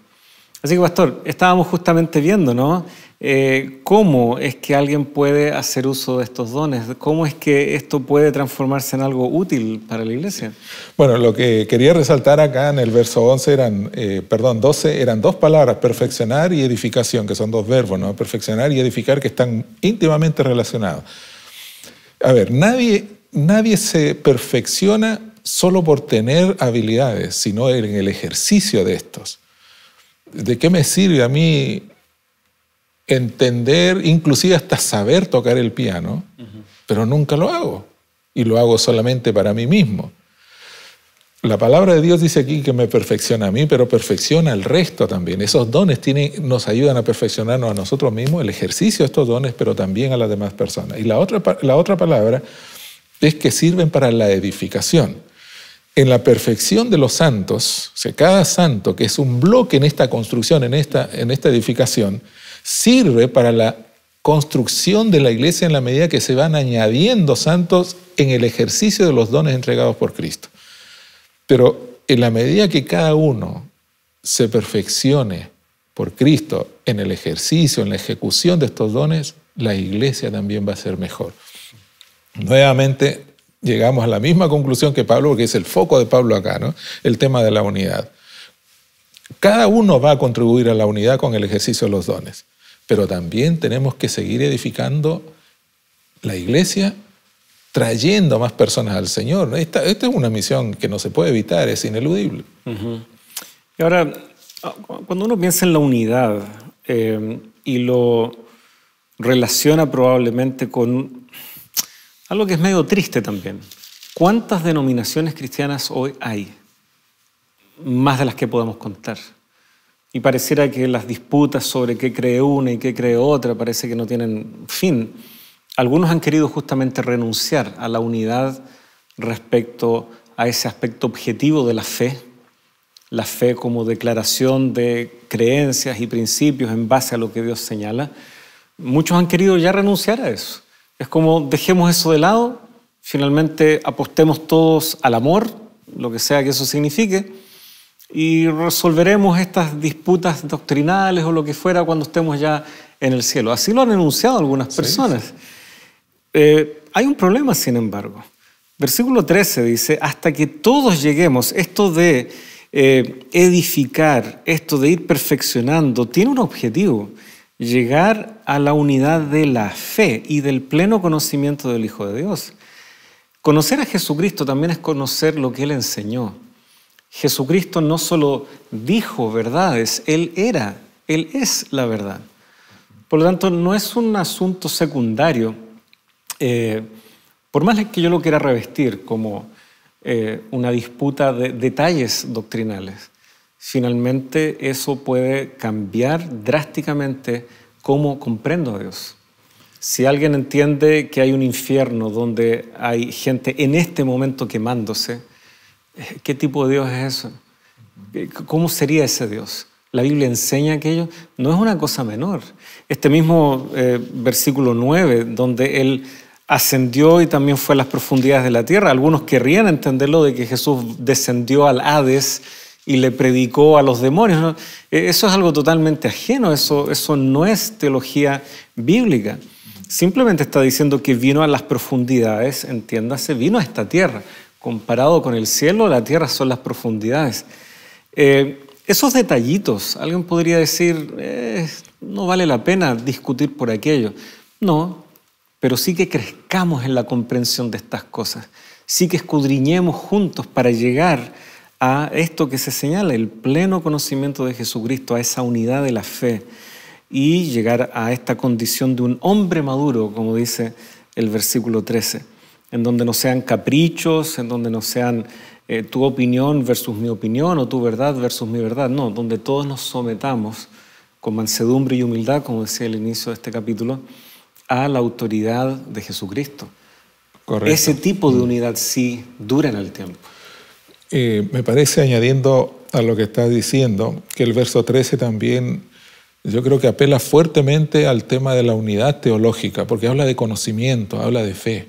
Así que, pastor, estábamos justamente viendo, ¿no? Eh, ¿Cómo es que alguien puede hacer uso de estos dones? ¿Cómo es que esto puede transformarse en algo útil para la iglesia? Bueno, lo que quería resaltar acá en el verso 11 eran, eh, perdón, 12 eran dos palabras, perfeccionar y edificación, que son dos verbos, ¿no? Perfeccionar y edificar que están íntimamente relacionados. A ver, nadie nadie se perfecciona solo por tener habilidades, sino en el ejercicio de estos. ¿De qué me sirve a mí entender, inclusive hasta saber tocar el piano, pero nunca lo hago? Y lo hago solamente para mí mismo. La palabra de Dios dice aquí que me perfecciona a mí, pero perfecciona al resto también. Esos dones tienen, nos ayudan a perfeccionarnos a nosotros mismos, el ejercicio de estos dones, pero también a las demás personas. Y la otra, la otra palabra es que sirven para la edificación. En la perfección de los santos, cada santo que es un bloque en esta construcción, en esta, en esta edificación, sirve para la construcción de la iglesia en la medida que se van añadiendo santos en el ejercicio de los dones entregados por Cristo. Pero en la medida que cada uno se perfeccione por Cristo en el ejercicio, en la ejecución de estos dones, la iglesia también va a ser mejor nuevamente llegamos a la misma conclusión que Pablo, porque es el foco de Pablo acá, ¿no? El tema de la unidad. Cada uno va a contribuir a la unidad con el ejercicio de los dones, pero también tenemos que seguir edificando la iglesia trayendo más personas al Señor. Esta, es una misión que no se puede evitar, es ineludible. Y ahora, cuando uno piensa en la unidad eh, y lo relaciona probablemente con algo que es medio triste también. ¿Cuántas denominaciones cristianas hoy hay? Más de las que podemos contar. Y pareciera que las disputas sobre qué cree una y qué cree otra parece que no tienen fin. Algunos han querido justamente renunciar a la unidad respecto a ese aspecto objetivo de la fe, la fe como declaración de creencias y principios en base a lo que Dios señala. Muchos han querido ya renunciar a eso es como dejemos eso de lado, finalmente apostemos todos al amor, lo que sea que eso signifique, y resolveremos estas disputas doctrinales o lo que fuera cuando estemos ya en el cielo. Así lo han enunciado algunas personas. Eh, hay un problema, sin embargo. Versículo 13 dice, hasta que todos lleguemos, esto de eh, edificar, esto de ir perfeccionando, tiene un objetivo llegar a la unidad de la fe y del pleno conocimiento del Hijo de Dios. Conocer a Jesucristo también es conocer lo que Él enseñó. Jesucristo no solo dijo verdades, Él era, Él es la verdad. Por lo tanto, no es un asunto secundario. Eh, por más que yo lo quiera revestir como eh, una disputa de detalles doctrinales, finalmente eso puede cambiar drásticamente cómo comprendo a Dios. Si alguien entiende que hay un infierno donde hay gente en este momento quemándose, eh, ¿qué tipo de Dios es eso? Eh, ¿Cómo sería ese Dios? La Biblia enseña aquello. No es una cosa menor. Este mismo eh, versículo 9, donde él ascendió y también fue a las profundidades de la tierra. Algunos querrían entenderlo de que Jesús descendió al Hades y le predicó a los demonios. E-, eso es algo totalmente ajeno, eso, eso no es teología bíblica. Simplemente está diciendo que vino a las profundidades, entiéndase, vino a esta tierra. Comparado con el cielo, la tierra son las profundidades. Eh, esos detallitos, alguien podría decir, eh, no vale la pena discutir por aquello. No, pero sí que crezcamos en la comprensión de estas cosas, sí que escudriñemos juntos para llegar a esto que se señala, el pleno conocimiento de Jesucristo, a esa unidad de la fe y llegar a esta condición de un hombre maduro, como dice el versículo 13, en donde no sean caprichos, en donde no sean eh, tu opinión versus mi opinión o tu verdad versus mi verdad, no, donde todos nos sometamos con mansedumbre y humildad, como decía el inicio de este capítulo, a la autoridad de Jesucristo. Ese tipo de mm. unidad sí dura en el tiempo. Eh, me parece, añadiendo a lo que estás diciendo, que el verso 13 también yo creo que apela fuertemente al tema de la unidad teológica, porque habla de conocimiento, habla de fe.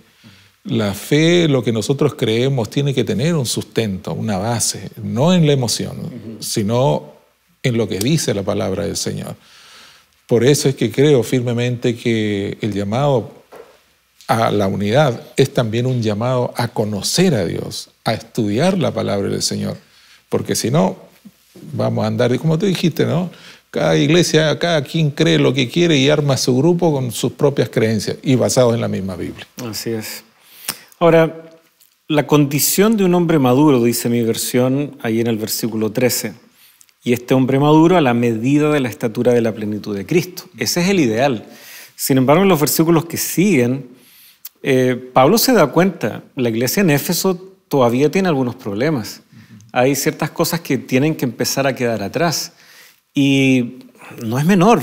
La fe, lo que nosotros creemos, tiene que tener un sustento, una base, no en la emoción, sino en lo que dice la palabra del Señor. Por eso es que creo firmemente que el llamado a la unidad es también un llamado a conocer a Dios, a estudiar la palabra del Señor, porque si no, vamos a andar, como tú dijiste, ¿no? Cada iglesia, cada quien cree lo que quiere y arma su grupo con sus propias creencias y basados en la misma Biblia. Así es. Ahora, la condición de un hombre maduro, dice mi versión ahí en el versículo 13, y este hombre maduro a la medida de la estatura de la plenitud de Cristo. Ese es el ideal. Sin embargo, en los versículos que siguen, eh, Pablo se da cuenta, la iglesia en Éfeso todavía tiene algunos problemas. Hay ciertas cosas que tienen que empezar a quedar atrás. Y no es menor.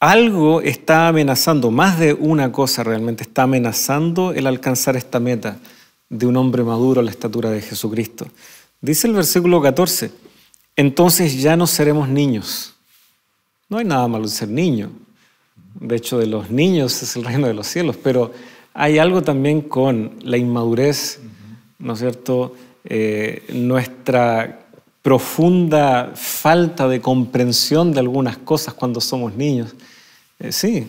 Algo está amenazando, más de una cosa realmente está amenazando el alcanzar esta meta de un hombre maduro a la estatura de Jesucristo. Dice el versículo 14, entonces ya no seremos niños. No hay nada malo en ser niño. De hecho, de los niños es el reino de los cielos, pero hay algo también con la inmadurez, ¿no es cierto? Eh, nuestra profunda falta de comprensión de algunas cosas cuando somos niños. Eh, sí,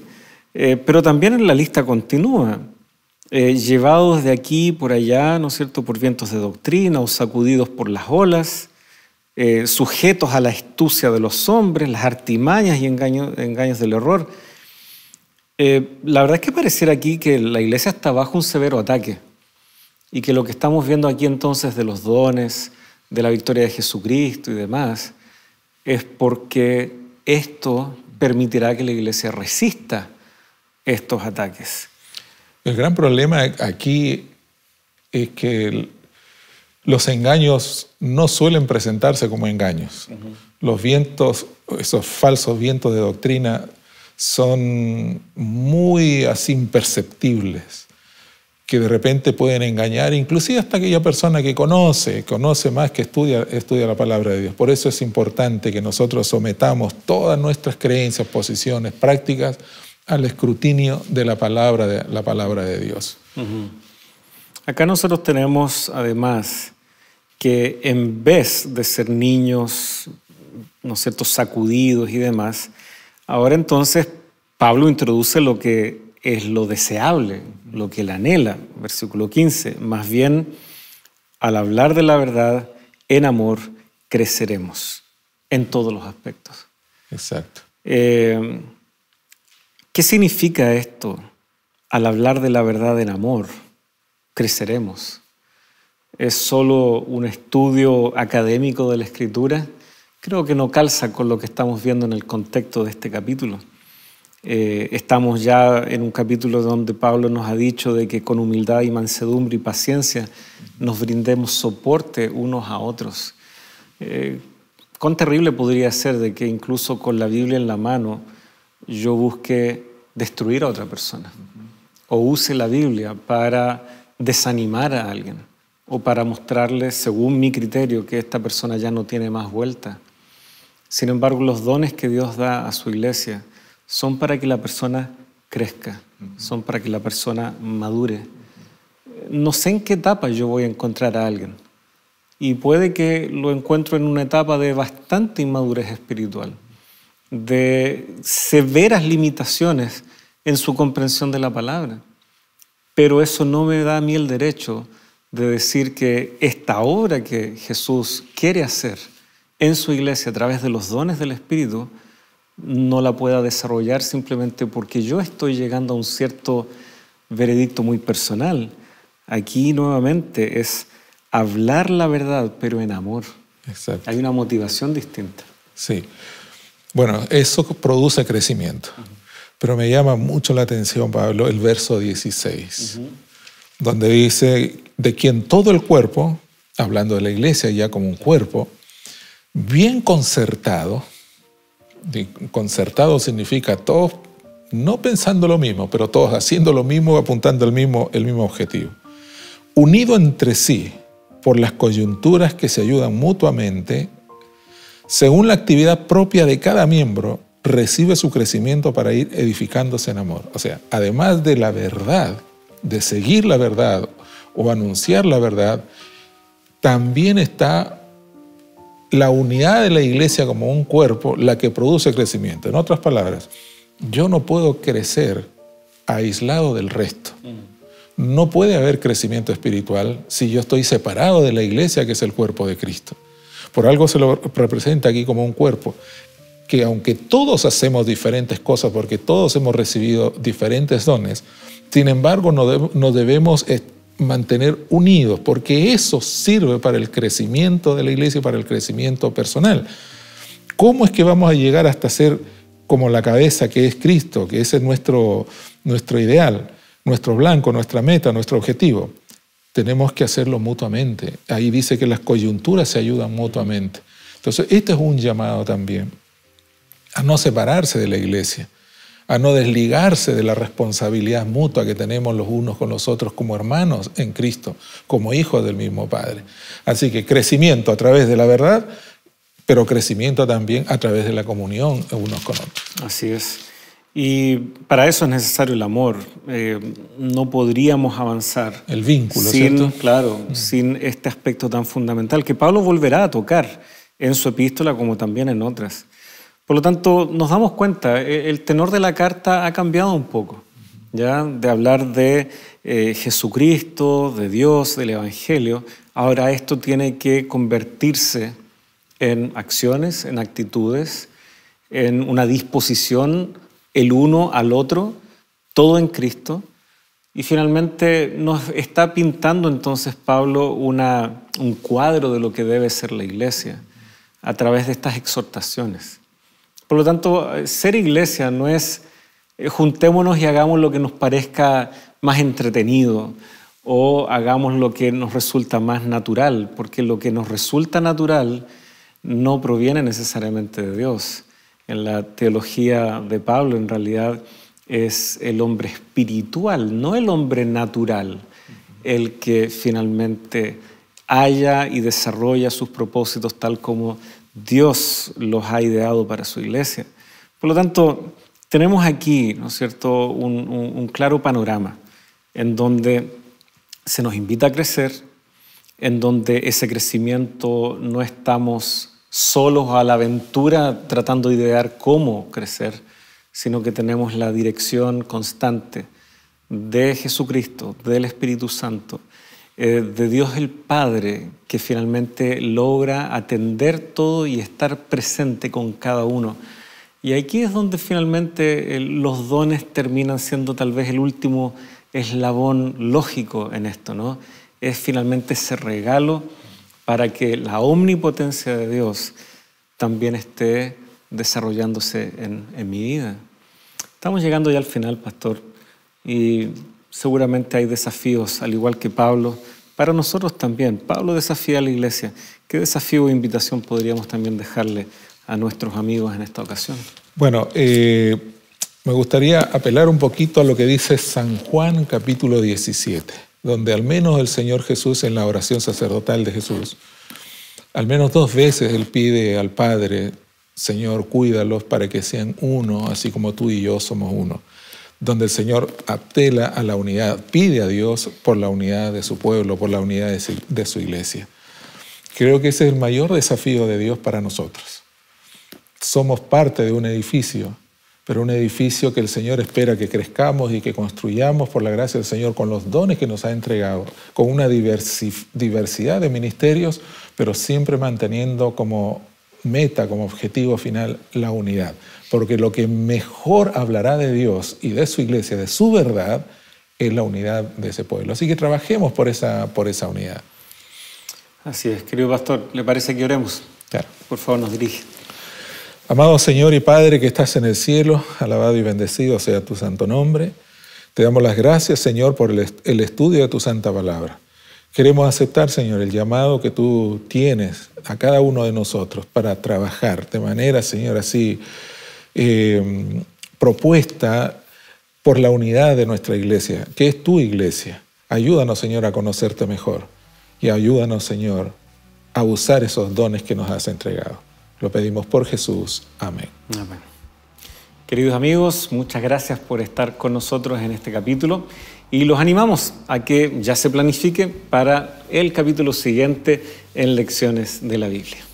eh, pero también en la lista continúa. llevados de aquí por allá, ¿no es cierto?, por vientos de doctrina o sacudidos por las olas, sujetos a la astucia de los hombres, las artimañas y engaños, engaños del error. Eh, la verdad es que pareciera aquí que la iglesia está bajo un severo ataque y que lo que estamos viendo aquí entonces de los dones, de la victoria de Jesucristo y demás, es porque esto permitirá que la iglesia resista estos ataques. El gran problema aquí es que los engaños no suelen presentarse como engaños. Los vientos, esos falsos vientos de doctrina, son muy así imperceptibles, que de repente pueden engañar, inclusive hasta aquella persona que conoce, conoce más, que estudia, estudia la palabra de Dios. Por eso es importante que nosotros sometamos todas nuestras creencias, posiciones, prácticas al escrutinio de la palabra de, la palabra de Dios. Acá nosotros tenemos además que en vez de ser niños, ¿no es cierto?, sacudidos y demás, Ahora entonces Pablo introduce lo que es lo deseable, lo que él anhela, versículo 15. Más bien, al hablar de la verdad, en amor creceremos en todos los aspectos. Exacto. Eh, ¿Qué significa esto? Al hablar de la verdad en amor, creceremos. ¿Es solo un estudio académico de la escritura? creo que no calza con lo que estamos viendo en el contexto de este capítulo. Eh, estamos ya en un capítulo donde Pablo nos ha dicho de que con humildad y mansedumbre y paciencia nos brindemos soporte unos a otros. Eh, ¿Cuán terrible podría ser de que incluso con la Biblia en la mano yo busque destruir a otra persona? O use la Biblia para desanimar a alguien o para mostrarle, según mi criterio, que esta persona ya no tiene más vuelta sin embargo, los dones que Dios da a su iglesia son para que la persona crezca, son para que la persona madure. No sé en qué etapa yo voy a encontrar a alguien. Y puede que lo encuentro en una etapa de bastante inmadurez espiritual, de severas limitaciones en su comprensión de la palabra. Pero eso no me da a mí el derecho de decir que esta obra que Jesús quiere hacer, en su iglesia a través de los dones del Espíritu no la pueda desarrollar simplemente porque yo estoy llegando a un cierto veredicto muy personal. Aquí nuevamente es hablar la verdad, pero en amor. Exacto. Hay una motivación distinta. Sí. Bueno, eso produce crecimiento. Pero me llama mucho la atención, Pablo, el verso 16, donde dice, de quien todo el cuerpo, hablando de la iglesia ya como un cuerpo, bien concertado, concertado significa todos no pensando lo mismo, pero todos haciendo lo mismo, apuntando el mismo, el mismo objetivo, unido entre sí por las coyunturas que se ayudan mutuamente, según la actividad propia de cada miembro, recibe su crecimiento para ir edificándose en amor. O sea, además de la verdad, de seguir la verdad o anunciar la verdad, también está la unidad de la iglesia como un cuerpo la que produce crecimiento. En otras palabras, yo no puedo crecer aislado del resto. No puede haber crecimiento espiritual si yo estoy separado de la iglesia que es el cuerpo de Cristo. Por algo se lo representa aquí como un cuerpo, que aunque todos hacemos diferentes cosas porque todos hemos recibido diferentes dones, sin embargo no, debemos mantener unidos, porque eso sirve para el crecimiento de la iglesia para el crecimiento personal. ¿Cómo es que vamos a llegar hasta ser como la cabeza que es Cristo, que ese es nuestro, nuestro ideal, nuestro blanco, nuestra meta, nuestro objetivo? Tenemos que hacerlo mutuamente. Ahí dice que las coyunturas se ayudan mutuamente. Entonces, este es un llamado también a no separarse de la iglesia a no desligarse de la responsabilidad mutua que tenemos los unos con los otros como hermanos en Cristo, como hijos del mismo Padre. Así que crecimiento a través de la verdad, pero crecimiento también a través de la comunión unos con otros. Así es. Y para eso es necesario el amor. Eh, no podríamos avanzar. El vínculo, ¿cierto? Claro, mm. sin este aspecto tan fundamental que Pablo volverá a tocar en su epístola como también en otras. Por lo tanto, nos damos cuenta, e, el tenor de la carta ha cambiado un poco, ¿ya? De hablar de eh, Jesucristo, de Dios, del Evangelio, ahora esto tiene que convertirse en acciones, en actitudes, en una disposición el uno al otro, todo en Cristo. Y finalmente nos está pintando entonces Pablo un cuadro de lo que debe ser la iglesia a través de estas exhortaciones. Por lo tanto, eh, ser iglesia no es eh, juntémonos y hagamos lo que nos parezca más entretenido o hagamos lo que nos resulta más natural, porque lo que nos resulta natural no proviene necesariamente de Dios. En la teología de Pablo, en realidad, es el hombre espiritual, no el hombre natural, el que finalmente halla y desarrolla sus propósitos tal como Dios los ha ideado para su iglesia. Por lo tanto, tenemos aquí, ¿no es cierto?, un, un claro panorama en donde se nos invita a crecer, en donde ese crecimiento no estamos solos a la aventura tratando de idear cómo crecer, sino que tenemos la dirección constante de Jesucristo, del Espíritu Santo, eh, de Dios el Padre, que finalmente logra atender todo y estar presente con cada uno. Y aquí es donde finalmente eh, los dones terminan siendo tal vez el último eslabón lógico en esto, ¿no? Es finalmente ese regalo para que la omnipotencia de Dios también esté desarrollándose en, en mi vida. Estamos llegando ya al final, pastor, y seguramente hay desafíos, al igual que Pablo, para nosotros también. Pablo desafía a la iglesia. ¿Qué desafío o invitación podríamos también dejarle a nuestros amigos en esta ocasión? Bueno, eh, me gustaría apelar un poquito a lo que dice San Juan capítulo 17, donde al menos el Señor Jesús en la oración sacerdotal de Jesús, al menos dos veces él pide al Padre, Señor, cuídalos para que sean uno, así como tú y yo somos uno donde el Señor apela a la unidad, pide a Dios por la unidad de su pueblo, por la unidad de su, iglesia. Creo que ese es el mayor desafío de Dios para nosotros. Somos parte de un edificio, pero un edificio que el Señor espera que crezcamos y que construyamos por la gracia del Señor con los dones que nos ha entregado, con una diversidad de ministerios, pero siempre manteniendo como meta, como objetivo final, la unidad porque lo que mejor hablará de Dios y de su iglesia, de su verdad, es la unidad de ese pueblo. Así que trabajemos por esa, por esa unidad. Así es, querido pastor, ¿le parece que oremos? Claro. Por favor, nos dirige. Amado Señor y Padre que estás en el cielo, alabado y bendecido sea tu santo nombre. Te damos las gracias, Señor, por el estudio de tu santa palabra. Queremos aceptar, Señor, el llamado que tú tienes a cada uno de nosotros para trabajar de manera, Señor, así eh, propuesta por la unidad de nuestra iglesia, que es tu iglesia. Ayúdanos, Señor, a conocerte mejor y ayúdanos, Señor, a usar esos dones que nos has entregado. Lo pedimos por Jesús. Amén. Queridos amigos, muchas gracias por estar con nosotros en este capítulo y los animamos a que ya se planifique para el capítulo siguiente en Lecciones de la Biblia.